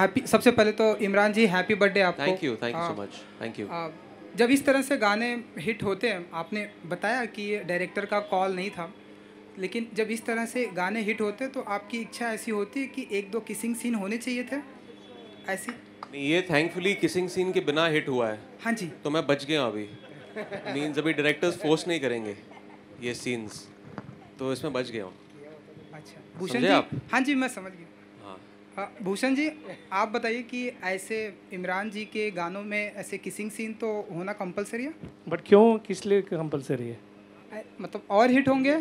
Happy सबसे पहले तो इमरान जी हैप्पी बर्थडे आपको thank you thank you so much thank you जब इस तरह से गाने हिट होते हैं आपने बताया कि ये डायरेक्टर का कॉल नहीं था लेकिन जब इस तरह से गाने हिट होते हैं तो आपकी इच्छा ऐसी होती है कि एक दो किसिंग सीन होने चाहिए थे ऐसी ये थैंकफुली किसिंग सीन के बिना हिट हुआ है हाँ जी तो मैं बच गया अभी मीन अभी डायरेक्टर्स फोर्स नहीं करेंगे ये सीन्स तो इसमें बच गया हूँ अच्छा भूषण जी आप हाँ जी मैं समझ गया हाँ, भूषण जी आप बताइए कि ऐसे इमरान जी के गानों में ऐसे किसिंग सीन तो होना कंपलसरी है बट क्यों किस लिए कंपलसरी है मतलब और हिट होंगे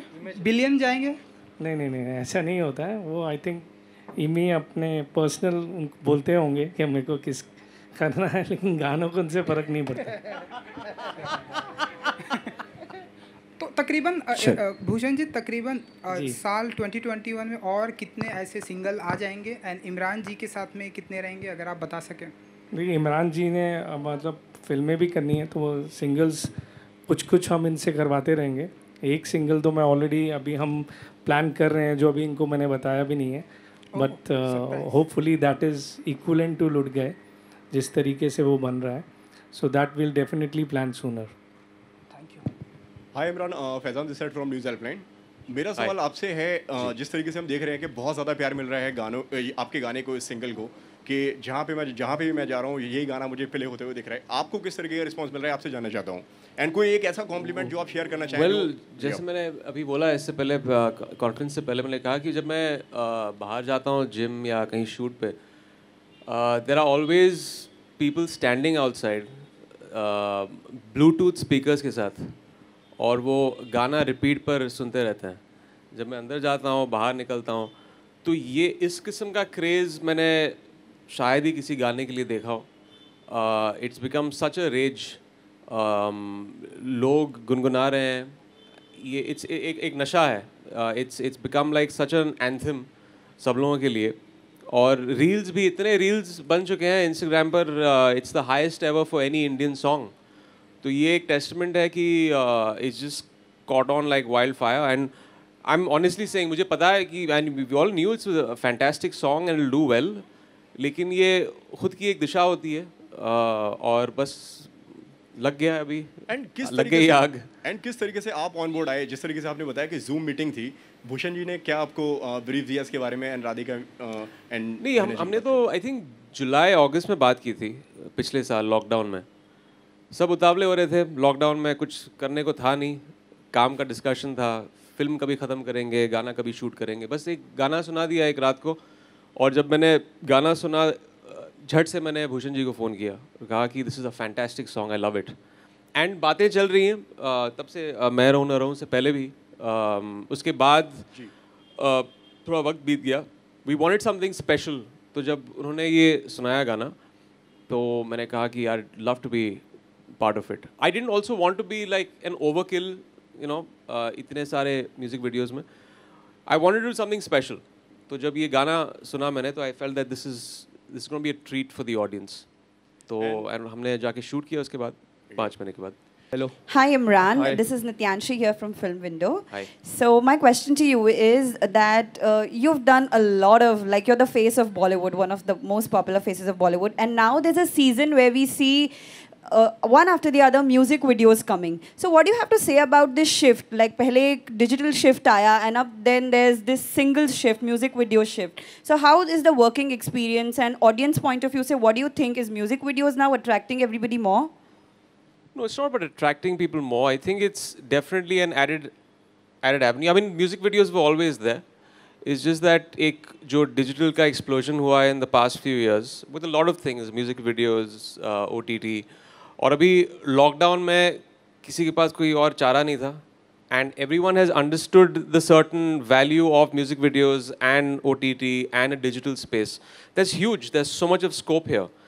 बिलियन जाएंगे नहीं नहीं नहीं ऐसा नहीं होता है वो आई थिंक इमी अपने पर्सनल बोलते होंगे कि मेरे को किस करना है लेकिन गानों को उनसे फ़र्क नहीं पड़ता तकरीबन अच्छा। भूषण जी तकरीबन साल 2021 में और कितने ऐसे सिंगल आ जाएंगे एंड इमरान जी के साथ में कितने रहेंगे अगर आप बता सकें देखिए इमरान जी ने मतलब फिल्में भी करनी है तो वो सिंगल्स कुछ कुछ हम इनसे करवाते रहेंगे एक सिंगल तो मैं ऑलरेडी अभी हम प्लान कर रहे हैं जो अभी इनको मैंने बताया भी नहीं है but hopefully that is equivalent to लुट गए जिस तरीके से वो बन रहा है so that will definitely plan sooner hi Imran Faizan this side from news helpline मेरा सवाल आपसे है uh, जिस तरीके से हम देख रहे हैं कि बहुत ज़्यादा प्यार मिल रहा है गानों uh, आपके गाने को इस सिंगल को कि जहाँ पे मैं जहाँ पे भी मैं जा रहा हूँ यही गाना मुझे प्ले होते हुए दिख रहा है आपको किस तरीके का रिस्पॉन्स मिल रहा है आपसे जानना चाहता हूँ एंड कोई एक ऐसा कॉम्प्लीमेंट जो आप शेयर करना चाहेंगे well, तो जैसे मैंने अभी बोला इससे पहले कॉन्फ्रेंस uh, से पहले मैंने कहा कि जब मैं बाहर जाता हूँ जिम या कहीं शूट पर there are always people standing outside Bluetooth speakers के साथ और वो गाना रिपीट पर सुनते रहते हैं जब मैं अंदर जाता हूँ बाहर निकलता हूँ तो ये इस किस्म का क्रेज़ मैंने शायद ही किसी गाने के लिए देखा हो it's become such a rage लोग गुनगुना रहे हैं ये इट्स एक एक नशा है it's it's become like such an anthem सब लोगों के लिए और रील्स भी इतने रील्स बन चुके हैं इंस्टाग्राम पर it's the highest ever for any Indian song तो ये एक टेस्टमेंट है कि is just caught on like wild fire and I am honestly saying मुझे पता है कि and we all knew it's fantastic song and do well लेकिन ये खुद की एक दिशा होती है uh, और बस लग गया अभी एंड किस लग गई आग एंड किस तरीके से आप ऑन बोर्ड आए जिस तरीके से आपने बताया कि जूम मीटिंग थी भूषण जी ने क्या आपको ब्रीफ uh, दिया इसके बारे में एंड राधिका एंड uh, नहीं हम हमने तो आई थिंक जुलाई अगस्त में बात की थी पिछले साल लॉकडाउन में सब उतावले हो रहे थे लॉकडाउन में कुछ करने को था नहीं काम का डिस्कशन था फिल्म कभी ख़त्म करेंगे गाना कभी शूट करेंगे बस एक गाना सुना दिया एक रात को और जब मैंने गाना सुना झट से मैंने भूषण जी को फ़ोन किया और कहा कि this is a fantastic song I love it and बातें चल रही हैं तब से मैं रहूँ ना रहूँ से पहले भी उसके बाद थोड़ा वक्त बीत गया वी वॉन्ट समथिंग स्पेशल तो जब उन्होंने ये सुनाया गाना तो मैंने कहा कि I love to be part of it. I didn't also want to be like an overkill, you know, uh, इतने सारे music videos में. I wanted to do something special. तो जब ये गाना सुना मैंने तो I felt that this is this is going to be a treat for the audience. तो and हमने जाके shoot किया उसके बाद पाँच महीने के बाद. Hello. Hi, Imran. Hi. This is Nityanshi here from Film Window. Hi. So my question to you is that uh, you've done a lot of, like you're the face of Bollywood, one of the most popular faces of Bollywood. And now there's a season where we see uh, one after the other music videos coming. So what do you have to say about this shift? Like pehle digital shift aaya and up then there's this single shift, music video shift. So how is the working experience and audience point of view? Say what do you think is music videos now attracting everybody more? No, it's not about attracting people more. I think it's definitely an added added avenue. I mean, music videos were always there. It's just that एक digital ka explosion hua in the past few years with a lot of things, music videos, uh, OTT. और अभी lockdown में किसी के पास कोई और चारा नहीं था and everyone has understood the certain value of music videos and O T T and digital space that's huge that so much of scope hair